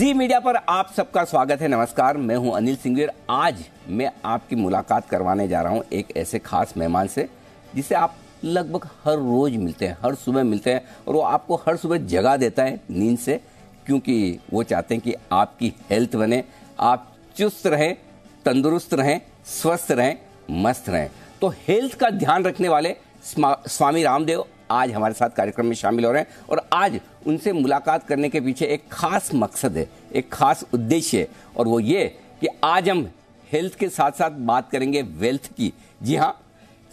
जी media पर आप सबका स्वागत है नमस्कार मैं हूं अनिल सिंगवीर आज मैं आपकी मुलाकात करवाने जा रहा हूं एक ऐसे खास मेहमान से जिसे आप लगभग हर रोज मिलते हैं हर सुबह मिलते हैं और वो आपको हर सुबह जगा देता है नींद से क्योंकि वो चाहते हैं कि आपकी हेल्थ बने आप चुस्त रहें तंदुरुस्त रहें स्वस्थ रहें मस्त रहें तो हेल्थ का ध्यान रखने वाले स्वामी रामदेव आज हमारे साथ कार्यक्रम में शामिल हो रहे हैं और आज उनसे मुलाकात करने के पीछे एक खास मकसद है एक खास उद्देश्य है और वो ये कि आज हम हेल्थ के साथ साथ बात करेंगे वेल्थ की जी हाँ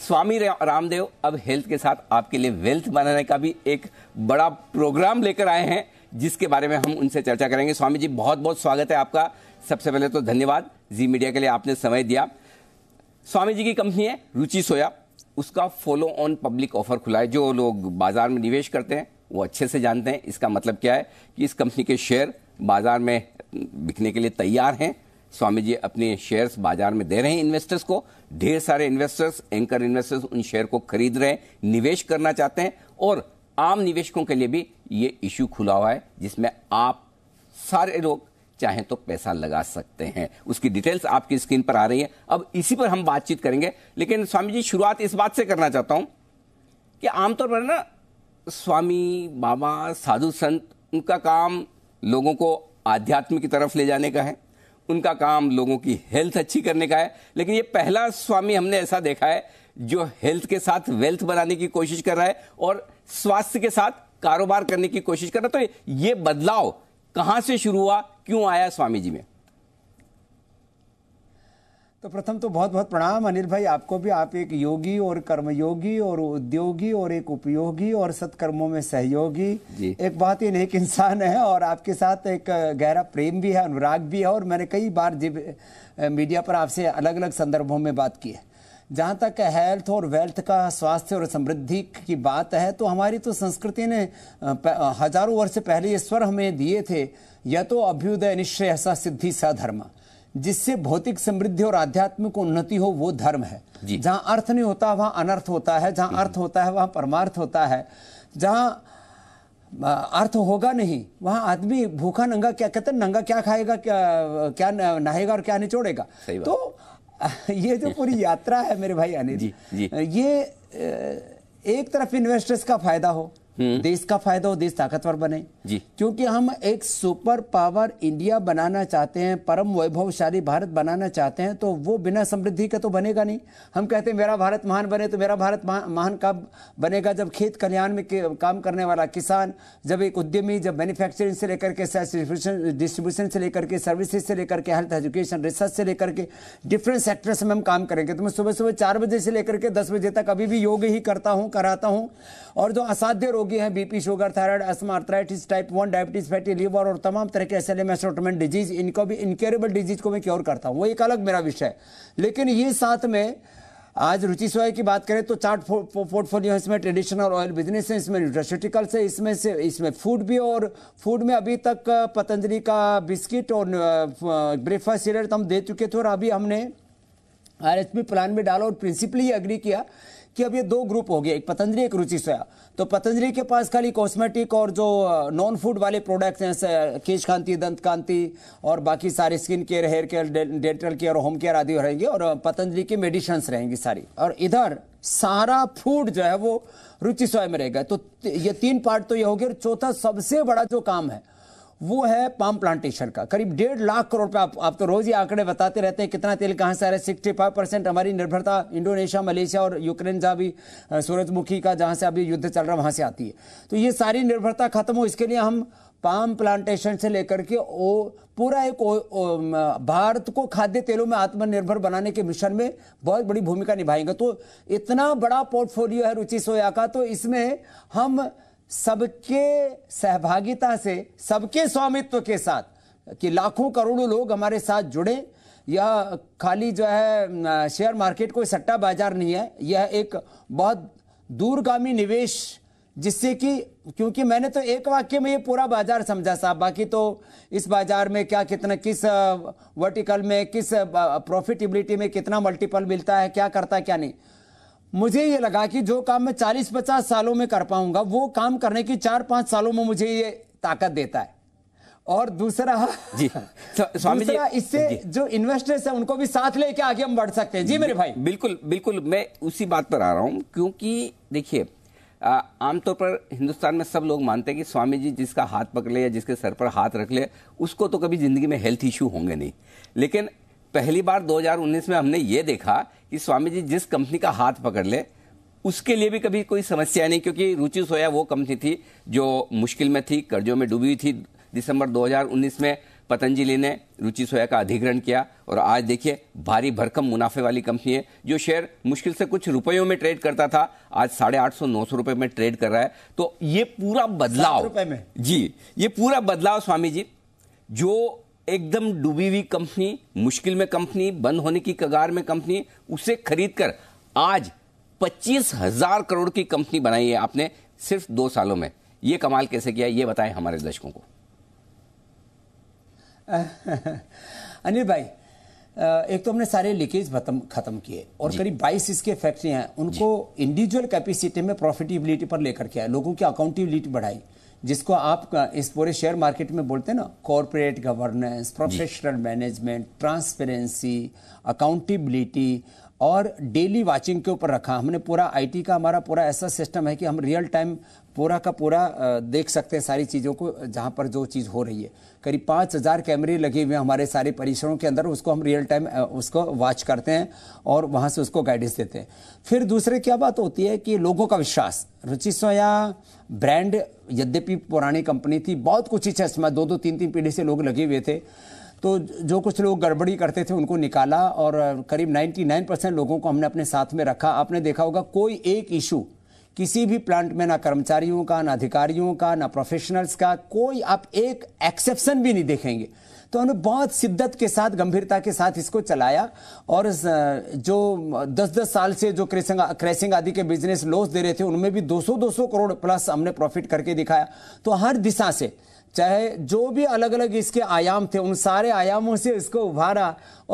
स्वामी रामदेव अब हेल्थ के साथ आपके लिए वेल्थ बनाने का भी एक बड़ा प्रोग्राम लेकर आए हैं जिसके बारे में हम उनसे चर्चा करेंगे स्वामी जी बहुत बहुत स्वागत है आपका सबसे पहले तो धन्यवाद जी मीडिया के लिए आपने समय दिया स्वामी जी की कंपनी है रुचि सोया उसका फॉलो ऑन पब्लिक ऑफर खुला है जो लोग बाजार में निवेश करते हैं वो अच्छे से जानते हैं इसका मतलब क्या है कि इस कंपनी के शेयर बाजार में बिकने के लिए तैयार हैं स्वामी जी अपने शेयर्स बाजार में दे रहे हैं इन्वेस्टर्स को ढेर सारे इन्वेस्टर्स एंकर इन्वेस्टर्स उन शेयर को खरीद रहे हैं निवेश करना चाहते हैं और आम निवेशकों के लिए भी ये इश्यू खुला हुआ है जिसमें आप सारे लोग चाहें तो पैसा लगा सकते हैं उसकी डिटेल्स आपकी स्क्रीन पर आ रही है अब इसी पर हम बातचीत करेंगे लेकिन स्वामी जी शुरुआत इस बात से करना चाहता हूं कि आमतौर पर ना स्वामी बाबा साधु संत उनका काम लोगों को आध्यात्म की तरफ ले जाने का है उनका काम लोगों की हेल्थ अच्छी करने का है लेकिन ये पहला स्वामी हमने ऐसा देखा है जो हेल्थ के साथ वेल्थ बनाने की कोशिश कर रहा है और स्वास्थ्य के साथ कारोबार करने की कोशिश कर रहा है तो ये बदलाव कहाँ से शुरू हुआ क्यों आया स्वामी जी में तो प्रथम तो बहुत बहुत प्रणाम अनिल भाई आपको भी आप एक योगी और कर्मयोगी और उद्योगी और एक उपयोगी और सत्कर्मों में सहयोगी एक बहुत ही नेक इंसान है और आपके साथ एक गहरा प्रेम भी है अनुराग भी है और मैंने कई बार जिब मीडिया पर आपसे अलग अलग संदर्भों में बात की है जहाँ तक हेल्थ और वेल्थ का स्वास्थ्य और समृद्धि की बात है तो हमारी तो संस्कृति ने हजारों वर्ष पहले ये स्वर हमें दिए थे या तो अभ्युदय निश्चय सिद्धि सा धर्मा जिससे भौतिक समृद्धि और आध्यात्मिक उन्नति हो वो धर्म है जहां अर्थ नहीं होता वहां अनर्थ होता है जहां हम्म। अर्थ होता है वहां परमार्थ होता है जहां अर्थ होगा नहीं वहां आदमी भूखा नंगा क्या कहते हैं नंगा क्या खाएगा क्या क्या नहाएगा और क्या निचोड़ेगा तो ये जो पूरी यात्रा है मेरे भाई अनिल ये एक तरफ इन्वेस्टर्स का फायदा हो हम्म। देश का फायदा हो देश ताकतवर बने जी क्योंकि हम एक सुपर पावर इंडिया बनाना चाहते हैं परम वैभवशाली भारत बनाना चाहते हैं तो वो बिना समृद्धि का तो बनेगा नहीं हम कहते हैं मेरा भारत महान बने तो मेरा भारत महान कब बनेगा जब खेत कल्याण में काम करने वाला किसान जब एक उद्यमी जब मैन्युफैक्चरिंग से लेकर के डिस्ट्रीब्यूशन से लेकर के सर्विसेज से लेकर के हेल्थ एजुकेशन रिसर्च से लेकर के डिफरेंट सेक्टर्स में हम काम करेंगे तो मैं सुबह सुबह चार बजे से लेकर के दस बजे तक अभी भी योग ही करता हूँ कराता हूँ और जो असाध्य रोग रोगी हैं BP sugar thyroid asthma arthritis type one diabetes fatty liver और तमाम तरह के एस एल डिजीज इनको भी इनक्योरेबल डिजीज को मैं क्योर करता हूँ वो एक अलग मेरा विषय है लेकिन ये साथ में आज रुचि सोया की बात करें तो चार्ट पोर्टफोलियो है इसमें ट्रेडिशनल ऑयल बिजनेस है इसमें न्यूट्रास्यूटिकल्स है इसमें से इसमें फूड भी और फूड में अभी तक पतंजलि का बिस्किट और ब्रेकफास्ट सीरियल तो हम दे चुके थे और अभी हमने आर प्लान में डाला और प्रिंसिपली अग्री किया कि अब ये दो ग्रुप हो गए एक पतंजलि एक रुचि सोया तो पतंजलि के पास खाली कॉस्मेटिक और जो नॉन फूड वाले प्रोडक्ट्स हैं जैसे केश कांति दंत कांति और बाकी सारे skin care hair care dental care home care आदि रहेंगे और पतंजलि की मेडिसन्स रहेंगी सारी और इधर सारा फूड जो है वो रुचि सोया में रहेगा तो ये तीन पार्ट तो ये हो गया और चौथा सबसे बड़ा जो काम है वो है पाम प्लांटेशन का करीब डेढ़ लाख करोड़ रुपया आप, आप तो रोज ही आंकड़े बताते रहते हैं कितना तेल कहाँ से आ रहा है सिक्सटी फाइव परसेंट हमारी निर्भरता इंडोनेशिया मलेशिया और यूक्रेन जहाँ भी सूरजमुखी का जहाँ से अभी युद्ध चल रहा है वहाँ से आती है तो ये सारी निर्भरता खत्म हो इसके लिए हम पाम प्लांटेशन से लेकर के ओ पूरा एक ओ, ओ, भारत को खाद्य तेलों में आत्मनिर्भर बनाने के मिशन में बहुत बड़ी भूमिका निभाएंगे तो इतना बड़ा पोर्टफोलियो है रुचि सोया का तो इसमें हम सबके सहभागिता से सबके स्वामित्व के साथ कि लाखों करोड़ों लोग हमारे साथ जुड़े यह खाली जो है शेयर मार्केट कोई सट्टा बाजार नहीं है यह एक बहुत दूरगामी निवेश जिससे कि क्योंकि मैंने तो एक वाक्य में ये पूरा बाजार समझा साहब बाकी तो इस बाजार में क्या कितना किस वर्टिकल में किस प्रॉफिटेबिलिटी में कितना मल्टीपल मिलता है क्या करता है क्या नहीं मुझे ये लगा कि जो काम मैं चालीस पचास सालों में कर पाऊंगा वो काम करने की चार पांच सालों में मुझे ये ताकत देता है और दूसरा जी स्वामी दूसरा जी इससे जी, जो इन्वेस्टर्स है उनको भी साथ लेके आगे हम बढ़ सकते हैं जी मेरे भाई बिल्कुल बिल्कुल मैं उसी बात पर आ रहा हूं क्योंकि देखिए आमतौर पर हिंदुस्तान में सब लोग मानते हैं कि स्वामी जी जिसका हाथ पकड़ ले या जिसके सर पर हाथ रख ले उसको तो कभी ज़िंदगी में हेल्थ इश्यू होंगे नहीं लेकिन पहली बार 2019 में हमने ये देखा कि स्वामी जी जिस कंपनी का हाथ पकड़ ले उसके लिए भी कभी कोई समस्या नहीं क्योंकि रुचि सोया वो कंपनी थी जो मुश्किल में थी कर्जों में डूबी हुई थी दिसंबर 2019 में पतंजलि ने रुचि सोया का अधिग्रहण किया और आज देखिए भारी भरकम मुनाफे वाली कंपनी है जो शेयर मुश्किल से कुछ रुपयों में ट्रेड करता था आज साढ़े आठ सौ नौ सौ रुपये में ट्रेड कर रहा है तो ये पूरा बदलाव में जी ये पूरा बदलाव स्वामी जी जो एकदम डूबी हुई कंपनी मुश्किल में कंपनी बंद होने की कगार में कंपनी उसे खरीद कर आज पच्चीस हजार करोड़ की कंपनी बनाई है आपने सिर्फ दो सालों में ये कमाल कैसे किया ये बताएं हमारे दर्शकों को अनिल भाई एक तो हमने सारे लीकेज खत्म किए और करीब 22 इसके फैक्ट्री हैं उनको इंडिविजुअल कैपेसिटी में प्रॉफिटेबिलिटी पर लेकर के आए लोगों की अकाउंटेबिलिटी बढ़ाई जिसको आप इस पूरे शेयर मार्केट में बोलते हैं ना corporate governance professional management transparency accountability और डेली वाचिंग के ऊपर रखा हमने पूरा आईटी का हमारा पूरा ऐसा सिस्टम है कि हम रियल टाइम पूरा का पूरा देख सकते हैं सारी चीज़ों को जहाँ पर जो चीज़ हो रही है करीब पाँच हज़ार कैमरे लगे हुए हैं हमारे सारे परिसरों के अंदर उसको हम रियल टाइम उसको वॉच करते हैं और वहाँ से उसको गाइडेंस देते हैं फिर दूसरे क्या बात होती है कि लोगों का विश्वास रुचि सोया ब्रांड यद्यपि पुरानी कंपनी थी बहुत कुछ ही चश्मा दो दो तीन तीन पीढ़ी से लोग लगे हुए थे तो जो कुछ लोग गड़बड़ी करते थे उनको निकाला और करीब 99 परसेंट लोगों को हमने अपने साथ में रखा आपने देखा होगा कोई एक इशू किसी भी प्लांट में ना कर्मचारियों का ना अधिकारियों का ना प्रोफेशनल्स का कोई आप एक एक्सेप्शन भी नहीं देखेंगे तो हमने बहुत शिद्दत के साथ गंभीरता के साथ इसको चलाया और जो 10-10 साल से जो क्रेसिंग क्रेसिंग आदि के बिजनेस लॉस दे रहे थे उनमें भी 200-200 करोड़ प्लस हमने प्रॉफिट करके दिखाया तो हर दिशा से चाहे जो भी अलग अलग इसके आयाम थे उन सारे आयामों से इसको उभारा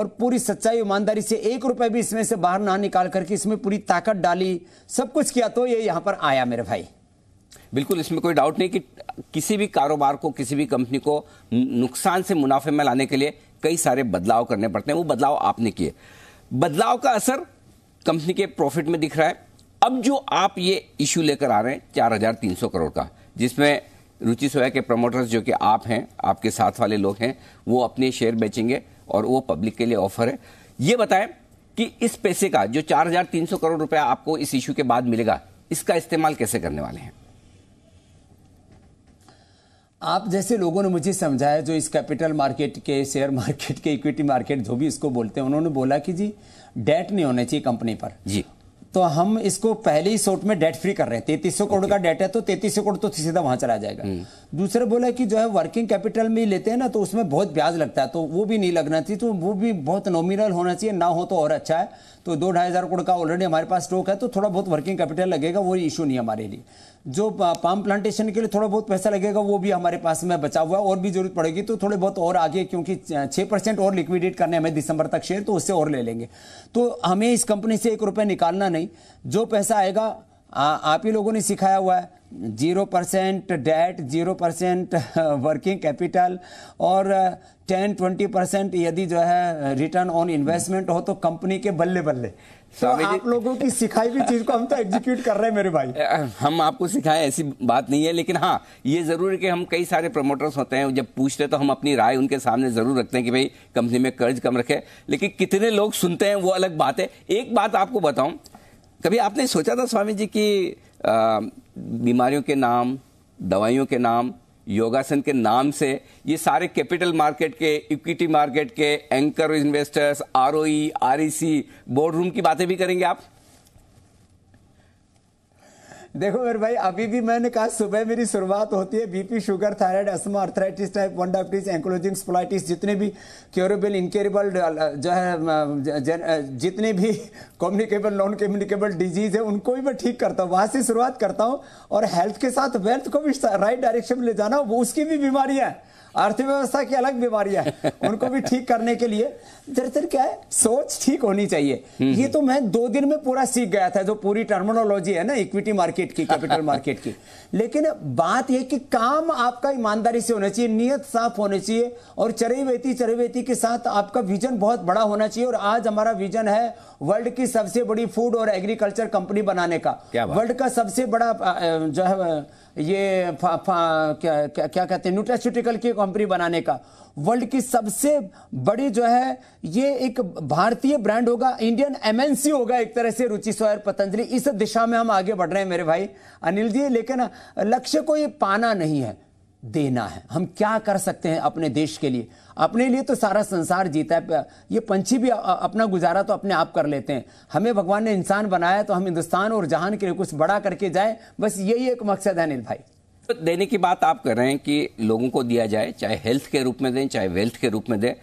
और पूरी सच्चाई ईमानदारी से एक रुपए भी इसमें से बाहर ना निकाल करके इसमें पूरी ताकत डाली सब कुछ किया तो ये यहाँ पर आया मेरे भाई बिल्कुल इसमें कोई डाउट नहीं कि किसी भी कारोबार को किसी भी कंपनी को नुकसान से मुनाफे में लाने के लिए कई सारे बदलाव करने पड़ते हैं वो बदलाव आपने किए बदलाव का असर कंपनी के प्रॉफिट में दिख रहा है अब जो आप ये इश्यू लेकर आ रहे हैं चार हजार तीन सौ करोड़ का जिसमें रुचि सोया के प्रमोटर्स जो कि आप हैं आपके साथ वाले लोग हैं वो अपने शेयर बेचेंगे और वो पब्लिक के लिए ऑफर है ये बताएं कि इस पैसे का जो 4,300 करोड़ रुपया आपको इस इश्यू के बाद मिलेगा इसका इस्तेमाल कैसे करने वाले हैं आप जैसे लोगों ने मुझे समझाया जो इस कैपिटल मार्केट के शेयर मार्केट के इक्विटी मार्केट जो भी इसको बोलते हैं उन्होंने बोला कि जी डेट नहीं होना चाहिए कंपनी पर जी तो हम इसको पहले ही शॉर्ट में डेट फ्री कर रहे हैं तैतीस सौ करोड़ का डेट है तो तैतीस सौ करोड़ तो सीधा वहां चला जाएगा hmm. दूसरा बोला कि जो है वर्किंग कैपिटल में ही लेते हैं ना तो उसमें बहुत ब्याज लगता है तो वो भी नहीं लगना चाहिए तो वो भी बहुत नॉमिनल होना चाहिए ना हो तो और अच्छा है तो दो ढाई हजार करोड़ का ऑलरेडी हमारे पास स्टॉक है तो थोड़ा बहुत वर्किंग कैपिटल लगेगा वो इशू नहीं हमारे लिए जो पाम प्लांटेशन के लिए थोड़ा बहुत पैसा लगेगा वो भी हमारे पास में बचा हुआ है और भी जरूरत पड़ेगी तो थोड़े बहुत और आगे क्योंकि छः परसेंट और लिक्विडेट करने हमें दिसंबर तक शेयर तो उससे और ले लेंगे तो हमें इस कंपनी से एक रुपया निकालना नहीं जो पैसा आएगा आ, आप ही लोगों ने सिखाया हुआ है zero percent debt zero percent working capital और टेन ट्वेंटी परसेंट यदि जो है रिटर्न ऑन इन्वेस्टमेंट हो तो कंपनी के बल्ले बल्ले तो आप लोगों की सिखाई भी चीज को हम तो एग्जीक्यूट कर रहे हैं मेरे भाई हम आपको सिखाए ऐसी बात नहीं है लेकिन हाँ ये जरूर है कि हम कई सारे प्रमोटर्स होते हैं जब पूछते हैं तो हम अपनी राय उनके सामने जरूर रखते हैं कि भाई कंपनी में कर्ज कम रखे लेकिन कितने लोग सुनते हैं वो अलग बात है एक बात आपको बताऊं कभी आपने सोचा था स्वामी जी की बीमारियों के नाम दवाइयों के नाम योगासन के नाम से ये सारे कैपिटल मार्केट के इक्विटी मार्केट के anchor investors R O board room की बातें भी करेंगे आप देखो मेरे भाई अभी भी मैंने कहा सुबह मेरी शुरुआत होती है BP sugar thyroid asthma arthritis type one diabetes ankylosing spondylitis जितने भी क्योरेबल इनकेरेबल जो है जितने भी कम्युनिकेबल नॉन कम्युनिकेबल डिजीज है उनको भी मैं ठीक करता हूँ वहाँ से शुरुआत करता हूँ और हेल्थ के साथ वेल्थ को भी राइट डायरेक्शन में ले जाना वो उसकी भी बीमारियाँ अर्थव्यवस्था की अलग बीमारियां हैं उनको भी ठीक करने के लिए दरअसल क्या है सोच ठीक होनी चाहिए हम्म, ये हम्म। तो मैं दो दिन में पूरा सीख गया था जो पूरी टर्मिनोलॉजी है ना इक्विटी मार्केट की कैपिटल मार्केट की लेकिन बात यह कि काम आपका ईमानदारी से होना चाहिए नियत साफ होनी चाहिए और चरेवेती चरेवेती के साथ आपका विजन बहुत बड़ा होना चाहिए और आज हमारा विजन है वर्ल्ड की सबसे बड़ी फूड और एग्रीकल्चर कंपनी बनाने का वर्ल्ड का सबसे बड़ा जो है ये फा, फा, क्या, क्या कहते हैं न्यूट्रास्यूटिकल की कंपनी बनाने का वर्ल्ड की सबसे बड़ी जो है ये एक भारतीय ब्रांड होगा इंडियन एमएनसी होगा एक तरह से रुचि सोयर पतंजलि इस दिशा में हम आगे बढ़ रहे हैं मेरे भाई अनिल जी लेकिन लक्ष्य को ये पाना नहीं है देना है हम क्या कर सकते हैं अपने देश के लिए अपने लिए तो सारा संसार जीता है ये पंछी भी अपना गुजारा तो अपने आप कर लेते हैं हमें भगवान ने इंसान बनाया तो हम हिंदुस्तान और जहान के लिए कुछ बड़ा करके जाए बस यही एक मकसद है अनिल भाई तो देने की बात आप कर रहे हैं कि लोगों को दिया जाए चाहे हेल्थ के रूप में दें चाहे वेल्थ के रूप में दें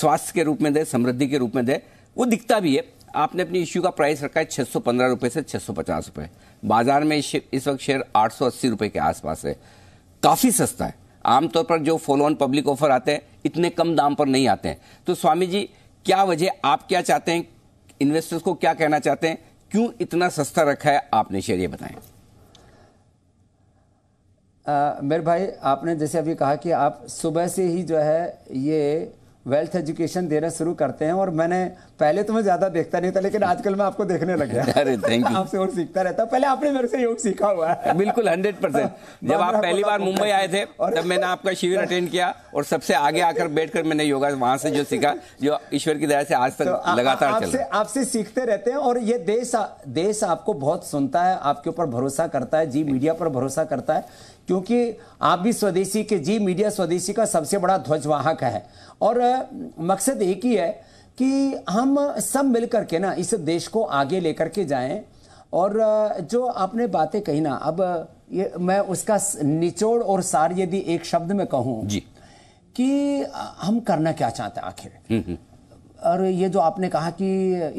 स्वास्थ्य के रूप में दें समृद्धि के रूप में दें वो दिखता भी है आपने अपनी इश्यू का प्राइस रखा है छह सौ पंद्रह से छह सौ पचास बाजार में इस वक्त शेयर आठ सौ अस्सी के आसपास है काफ़ी सस्ता है आमतौर पर जो फॉलो ऑन पब्लिक ऑफर आते हैं इतने कम दाम पर नहीं आते हैं तो स्वामी जी क्या वजह आप क्या चाहते हैं इन्वेस्टर्स को क्या कहना चाहते हैं क्यों इतना सस्ता रखा है आपने शेयर ये बताएं मेरे भाई आपने जैसे अभी कहा कि आप सुबह से ही जो है ये वेल्थ एजुकेशन देना शुरू करते हैं और मैंने पहले तो मैं ज़्यादा देखता नहीं था लेकिन आजकल मैं आपको देखने लग गया अरे थैंक यू आपसे और सीखता रहता पहले आपने मेरे से योग सीखा हुआ है बिल्कुल हंड्रेड हाँ। परसेंट जब आप पहली बार मुंबई आए थे और तब मैंने आपका शिविर अटेंड किया और सबसे आगे आकर बैठ मैंने योगा वहाँ से जो सीखा जो ईश्वर की दया से आज तक तो लगातार आपसे सीखते रहते हैं और ये देश देश आपको बहुत सुनता है आपके ऊपर भरोसा करता है जी मीडिया पर भरोसा करता है क्योंकि आप भी स्वदेशी के जी मीडिया स्वदेशी का सबसे बड़ा ध्वजवाहक है और मकसद एक ही है कि हम सब मिल के ना इस देश को आगे लेकर के जाएं और जो आपने बातें कही ना अब ये मैं उसका निचोड़ और सार यदि एक शब्द में कहूं जी कि हम करना क्या चाहते हैं आखिर हम्म, हम्म। और ये जो आपने कहा कि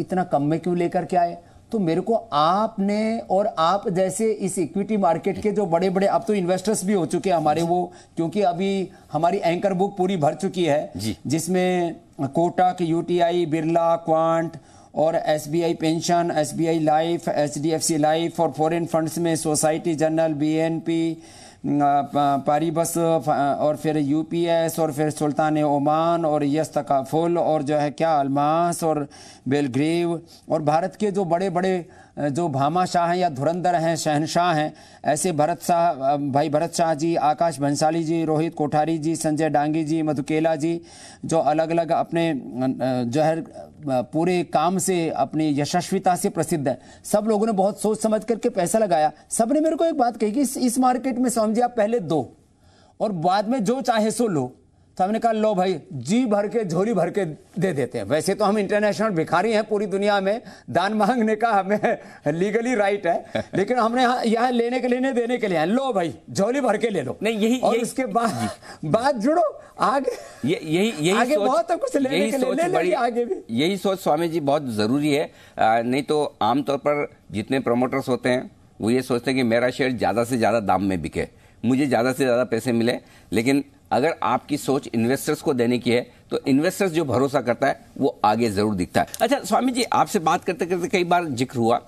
इतना कम में क्यों लेकर के आए तो मेरे को आपने और आप जैसे इस इक्विटी मार्केट के जो बड़े बड़े अब तो इन्वेस्टर्स भी हो चुके हैं हमारे वो क्योंकि अभी हमारी एंकर बुक पूरी भर चुकी है जिसमें कोटक यूटीआई बिरला क्वांट और S B I pension S B I life H D F C life और फॉरेन फंड्स में Societe Generale B N P Paribas और फिर यूपीएस और फिर सुल्तान ओमान और यस तकाफुल और जो है क्या अलमास और बेलग्रेव और भारत के जो बड़े बड़े जो भामा शाह हैं या धुरंधर हैं शहनशाह हैं ऐसे भरत शाह भाई भरत शाह जी आकाश भंसाली जी रोहित कोठारी जी संजय डांगी जी मधुकेला जी जो अलग अलग अपने जो है पूरे काम से अपनी यशस्विता से प्रसिद्ध है सब लोगों ने बहुत सोच समझ करके पैसा लगाया सब ने मेरे को एक बात कही कि इस, इस मार्केट में समझिए आप पहले दो और बाद में जो चाहे सो लो तो हमने कहा लो भाई जी भर के झोली भर के दे देते हैं वैसे तो हम इंटरनेशनल भिखारी हैं पूरी दुनिया में दान मांगने का हमें लीगली राइट है लेकिन हमने यहाँ लेने के नहीं देने के लिए लो भाई झोली भर के ले लो नहीं यही और यही, इसके बाद बात जुड़ो आगे ये, यही यही आगे सोच, बहुत कुछ लेने के लिए ले, ले आगे भी यही सोच स्वामी जी बहुत जरूरी है नहीं तो आमतौर पर जितने प्रमोटर्स होते हैं वो ये सोचते हैं कि मेरा शेयर ज़्यादा से ज़्यादा दाम में बिके मुझे ज़्यादा से ज़्यादा पैसे मिले लेकिन अगर आपकी सोच इन्वेस्टर्स को देने की है तो इन्वेस्टर्स जो भरोसा करता है वो आगे जरूर दिखता है अच्छा स्वामी जी आपसे बात करते करते कई बार जिक्र हुआ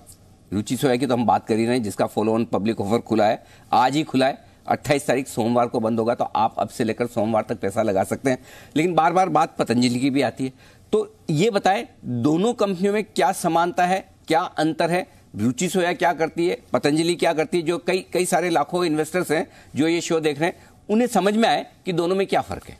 रुचि सोया की तो हम बात कर ही रहे हैं जिसका फॉलो ऑन पब्लिक ऑफर खुला है आज ही खुला है अट्ठाईस तारीख सोमवार को बंद होगा तो आप अब से लेकर सोमवार तक पैसा लगा सकते हैं लेकिन बार बार बात पतंजलि की भी आती है तो ये बताएं दोनों कंपनियों में क्या समानता है क्या अंतर है रुचि सोया क्या करती है पतंजलि क्या करती है जो कई कई सारे लाखों इन्वेस्टर्स हैं जो ये शो देख रहे हैं उन्हें समझ में आए कि दोनों में क्या फ़र्क है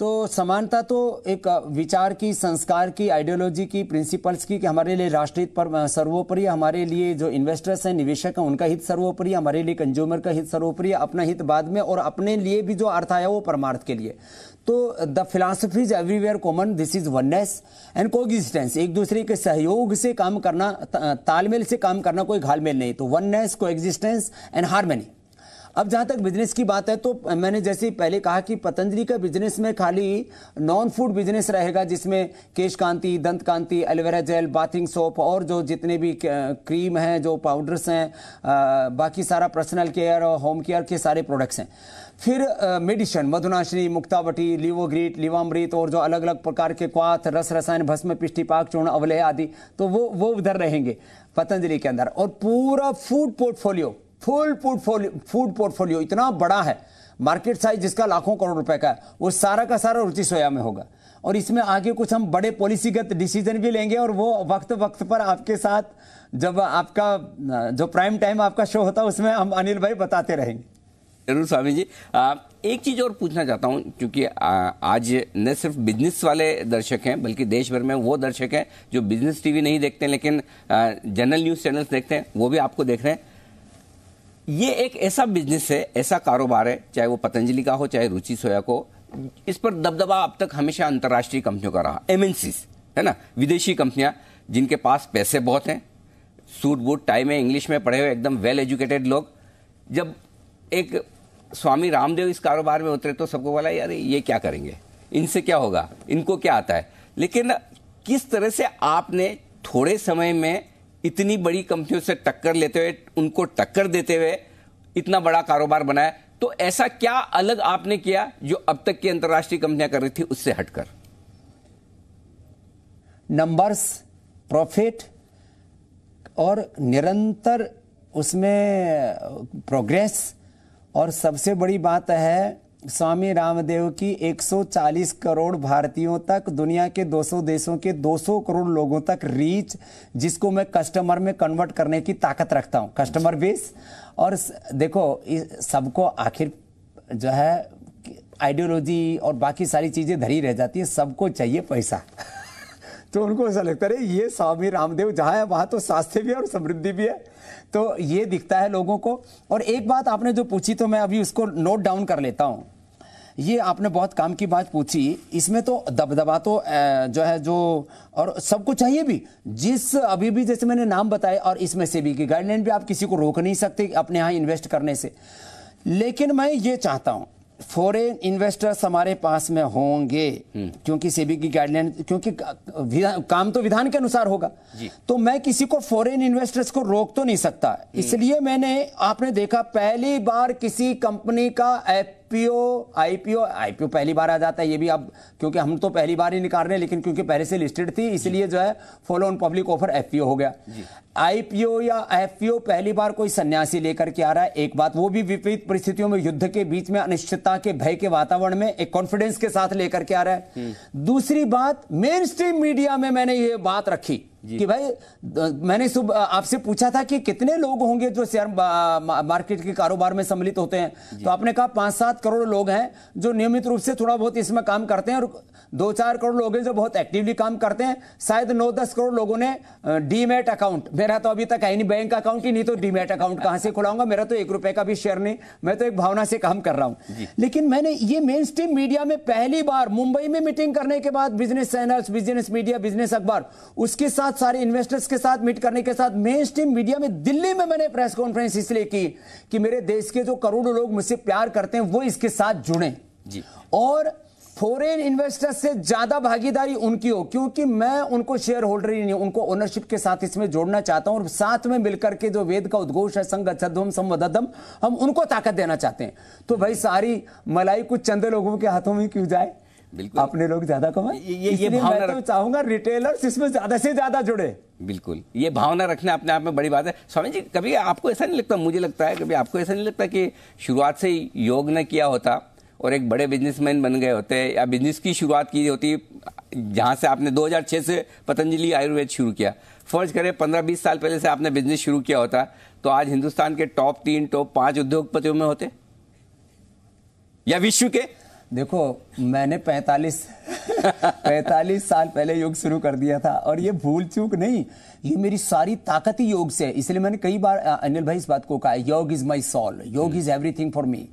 तो समानता तो एक विचार की संस्कार की आइडियोलॉजी की प्रिंसिपल्स की कि हमारे लिए राष्ट्रहित पर सर्वोपरि हमारे लिए जो इन्वेस्टर्स हैं निवेशक हैं उनका हित सर्वोपरि हमारे लिए कंज्यूमर का हित सर्वोपरि अपना हित बाद में और अपने लिए भी जो अर्थ आया वो परमार्थ के लिए तो the philosophy is everywhere common this is oneness and coexistence एक दूसरे के सहयोग से काम करना तालमेल से काम करना कोई घालमेल नहीं तो वननेस को एग्जिस्टेंस एंड हारमनी अब जहाँ तक बिजनेस की बात है तो मैंने जैसे पहले कहा कि पतंजलि का बिजनेस में खाली नॉन फूड बिजनेस रहेगा जिसमें Kesh Kanti Dant Kanti aloe vera gel bathing soap और जो जितने भी क्रीम हैं जो पाउडर्स हैं बाकी सारा पर्सनल केयर और होम केयर के सारे प्रोडक्ट्स हैं फिर मेडिशन मधुनाशनी मुक्तावटी लिवोग्रीट लिवामृत और जो अलग अलग प्रकार के क्वाथ रस रसायन भस्म पिष्टिपाक चूर्ण अवलेह आदि तो वो वो उधर रहेंगे पतंजलि के अंदर और पूरा food portfolio full portfolio food portfolio इतना बड़ा है मार्केट साइज जिसका लाखों करोड़ रुपए का है वो सारा का सारा रुचि सोया में होगा और इसमें आगे कुछ हम बड़े पॉलिसीगत डिसीजन भी लेंगे और वो वक्त वक्त पर आपके साथ जब आपका जो प्राइम टाइम आपका शो होता है उसमें हम अनिल भाई बताते रहेंगे जरूर स्वामी जी आ, एक चीज़ और पूछना चाहता हूँ क्योंकि आज न सिर्फ बिजनेस वाले दर्शक हैं बल्कि देश भर में वो दर्शक हैं जो बिजनेस टीवी नहीं देखते लेकिन जनरल न्यूज़ चैनल्स देखते हैं वो भी आपको देख रहे हैं ये एक ऐसा बिजनेस है ऐसा कारोबार है चाहे वो पतंजलि का हो चाहे रुचि सोया को इस पर दबदबा अब तक हमेशा अंतर्राष्ट्रीय कंपनियों का रहा एमएनसीज है ना विदेशी कंपनियां जिनके पास पैसे बहुत हैं सूट बूट टाई में इंग्लिश में पढ़े हुए एकदम वेल एजुकेटेड लोग जब एक स्वामी रामदेव इस कारोबार में उतरे तो सबको बोला यार ये क्या करेंगे इनसे क्या होगा इनको क्या आता है लेकिन किस तरह से आपने थोड़े समय में इतनी बड़ी कंपनियों से टक्कर लेते हुए उनको टक्कर देते हुए इतना बड़ा कारोबार बनाया तो ऐसा क्या अलग आपने किया जो अब तक की अंतर्राष्ट्रीय कंपनियां कर रही थी उससे हटकर नंबर्स प्रॉफिट और निरंतर उसमें प्रोग्रेस uh, और सबसे बड़ी बात है स्वामी रामदेव की 140 करोड़ भारतीयों तक दुनिया के 200 देशों के 200 करोड़ लोगों तक रीच जिसको मैं कस्टमर में कन्वर्ट करने की ताकत रखता हूँ कस्टमर बेस और देखो सबको आखिर जो है आइडियोलॉजी और बाकी सारी चीज़ें धरी रह जाती है सबको चाहिए पैसा तो उनको ऐसा लगता है ये स्वामी रामदेव जहाँ है वहाँ तो स्वास्थ्य भी है और समृद्धि भी है तो ये दिखता है लोगों को और एक बात आपने जो पूछी तो मैं अभी उसको नोट डाउन कर लेता हूँ ये आपने बहुत काम की बात पूछी इसमें तो दबदबा तो जो है जो और सबको चाहिए भी जिस अभी भी जैसे मैंने नाम बताए और इसमें से भी कि गाइडलाइन भी आप किसी को रोक नहीं सकते अपने यहाँ इन्वेस्ट करने से लेकिन मैं ये चाहता हूँ फॉरेन इन्वेस्टर्स हमारे पास में होंगे हम्म। क्योंकि सेबी की गाइडलाइन क्योंकि काम तो विधान के अनुसार होगा तो मैं किसी को फॉरेन इन्वेस्टर्स को रोक तो नहीं सकता हम्म। इसलिए मैंने आपने देखा पहली बार किसी कंपनी का एप एफपीओ आईपीओ आईपीओ पहली बार आ जाता है ये भी अब क्योंकि हम तो पहली बार ही निकाल रहे हैं लेकिन क्योंकि पहले से लिस्टेड थी इसलिए जो है follow on public offer FPO हो गया आईपीओ या एफपीओ पहली बार कोई सन्यासी लेकर के आ रहा है एक बात वो भी विपरीत परिस्थितियों में युद्ध के बीच में अनिश्चितता के भय के वातावरण में एक कॉन्फिडेंस के साथ लेकर के आ रहा है हम्म। दूसरी बात मेन स्ट्रीम मीडिया में मैंने ये बात रखी कि भाई मैंने सुबह आपसे पूछा था कि कितने लोग होंगे जो शेयर मार्केट के कारोबार में सम्मिलित होते हैं तो आपने कहा पांच सात करोड़ लोग हैं जो नियमित रूप से थोड़ा बहुत इसमें काम करते हैं और दो चार करोड़ लोग हैं जो बहुत एक्टिवली काम करते हैं शायद नौ दस करोड़ लोगों ने डीमेट अकाउंट मेरा तो अभी तक है नहीं बैंक अकाउंट ही नहीं तो डीमेट अकाउंट कहां से खुलाऊंगा मेरा तो एक रुपए का भी शेयर नहीं मैं तो एक भावना से काम कर रहा हूं लेकिन मैंने ये मेन स्ट्रीम मीडिया में पहली बार मुंबई में मीटिंग करने के बाद business channels business media business अखबार उसके साथ साथ सारे इन्वेस्टर्स के साथ मीट करने के साथ मेन स्ट्रीम मीडिया में दिल्ली में मैंने प्रेस कॉन्फ्रेंस इसलिए की कि मेरे देश के जो करोड़ों लोग मुझसे प्यार करते हैं वो इसके साथ जुड़े जी और फॉरेन इन्वेस्टर्स से ज्यादा भागीदारी उनकी हो क्योंकि मैं उनको शेयर होल्डर ही नहीं उनको ओनरशिप के साथ इसमें जोड़ना चाहता हूं और साथ में मिलकर के जो वेद का उद्घोष है संघ अच्छम संवदम हम उनको ताकत देना चाहते हैं तो भाई सारी मलाई कुछ चंदे लोगों के हाथों में क्यों जाए बिल्कुल अपने लोग ज्यादा कमाए ये ये भावना तो चाहूंगा रिटेलर्स इसमें ज्यादा से ज्यादा जुड़े बिल्कुल ये भावना रखना अपने आप में बड़ी बात है स्वामी जी कभी आपको ऐसा नहीं लगता मुझे लगता है कभी आपको ऐसा नहीं लगता कि शुरुआत से योग ने किया होता और एक बड़े बिजनेसमैन बन गए होते या बिजनेस की शुरुआत की होती जहाँ से आपने 2006 से पतंजलि आयुर्वेद शुरू किया फर्ज करें पंद्रह बीस साल पहले से आपने बिजनेस शुरू किया होता तो आज हिंदुस्तान के टॉप तीन टॉप पांच उद्योगपतियों में होते या विश्व के देखो मैंने 45 45 साल पहले योग शुरू कर दिया था और ये भूल चूक नहीं ये मेरी सारी ताकत ही योग से इसलिए मैंने कई बार अनिल भाई इस बात को कहा yoga is my soul yoga is everything for me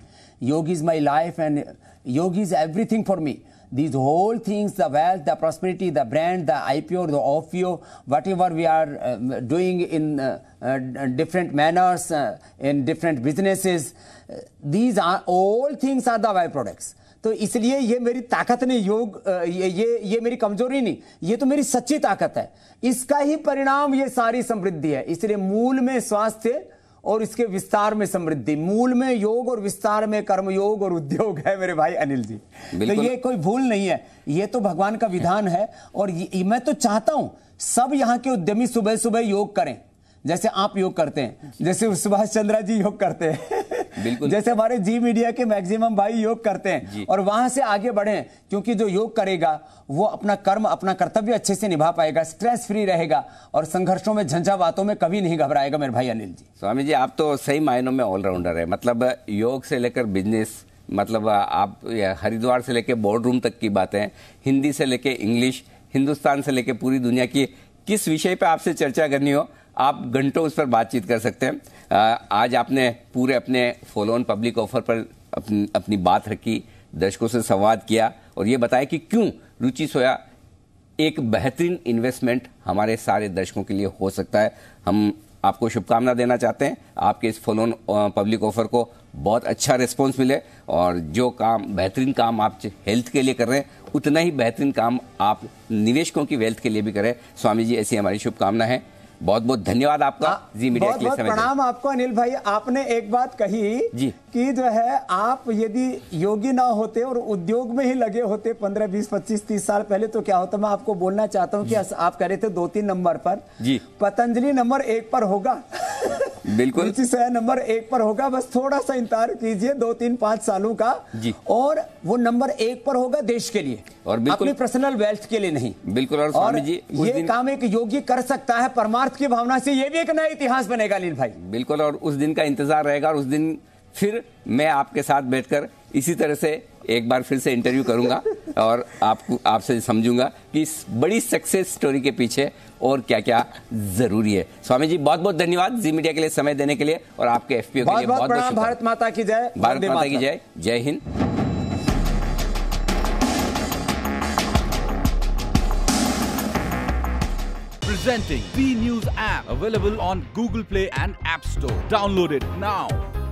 yoga is my life and yoga is everything for me these whole things the wealth the prosperity the brand the I P O the of you whatever we are doing in different manners in different businesses these are all things are the why products तो इसलिए ये मेरी ताकत नहीं योग ये ये ये मेरी कमजोरी नहीं ये तो मेरी सच्ची ताकत है इसका ही परिणाम ये सारी समृद्धि है इसलिए मूल में स्वास्थ्य और इसके विस्तार में समृद्धि मूल में योग और विस्तार में कर्म योग और उद्योग है मेरे भाई अनिल जी तो ये कोई भूल नहीं है ये तो भगवान का विधान है और ये, मैं तो चाहता हूं सब यहाँ के उद्यमी सुबह सुबह योग करें जैसे आप योग करते हैं जैसे सुभाष चंद्रा जी योग करते हैं जैसे हमारे जी मीडिया के मैक्सिमम भाई योग करते हैं और वहां से आगे बढ़े क्योंकि जो योग करेगा वो अपना कर्म अपना कर्तव्य अच्छे से निभा पाएगा स्ट्रेस फ्री रहेगा और संघर्षों में झंझावातों में कभी नहीं घबराएगा मेरे भाई अनिल जी स्वामी जी आप तो सही मायनों में ऑलराउंडर है मतलब योग से लेकर बिजनेस मतलब आप हरिद्वार से लेकर बोर्ड रूम तक की बातें हिंदी से लेकर इंग्लिश हिंदुस्तान से लेकर पूरी दुनिया की किस विषय पर आपसे चर्चा करनी हो आप घंटों उस पर बातचीत कर सकते हैं आज आपने पूरे अपने फॉलो ऑन पब्लिक ऑफर पर अपनी अपनी बात रखी दर्शकों से संवाद किया और ये बताया कि क्यों रुचि सोया एक बेहतरीन इन्वेस्टमेंट हमारे सारे दर्शकों के लिए हो सकता है हम आपको शुभकामना देना चाहते हैं आपके इस फोलोन पब्लिक ऑफर को बहुत अच्छा रिस्पॉन्स मिले और जो काम बेहतरीन काम आप हेल्थ के लिए कर रहे हैं उतना ही बेहतरीन काम आप निवेशकों की वेल्थ के लिए भी करें स्वामी जी ऐसी हमारी शुभकामना है बहुत बहुत धन्यवाद आपका आ, हाँ, जी मीडिया बहुत, के लिए बहुत प्रणाम आपको अनिल भाई आपने एक बात कही जी कि जो है आप यदि योगी ना होते और उद्योग में ही लगे होते पंद्रह बीस पच्चीस तीस साल पहले तो क्या होता मैं आपको बोलना चाहता हूँ कि आप कह रहे थे दो तीन नंबर पर जी पतंजलि नंबर एक पर होगा बिल्कुल नंबर एक पर होगा बस थोड़ा सा इंतजार कीजिए दो तीन पांच सालों का जी और वो नंबर एक पर होगा देश के लिए और बिल्कुल पर्सनल वेल्थ के लिए नहीं बिल्कुल और, और जी ये दिन... काम एक योगी कर सकता है परमार्थ की भावना से ये भी एक नया इतिहास बनेगा लील भाई बिल्कुल और उस दिन का इंतजार रहेगा और उस दिन फिर मैं आपके साथ बैठकर इसी तरह से एक बार फिर से इंटरव्यू करूंगा और आपको आपसे समझूंगा कि इस बड़ी सक्सेस स्टोरी के पीछे और क्या क्या जरूरी है स्वामी जी बहुत बहुत धन्यवाद जी मीडिया के लिए समय देने के लिए और आपके एफ के लिए बहुत बहुत, भारत माता की जय भारत माता की जय जय Hind Presenting B News app available on Google Play and App Store. Download it now.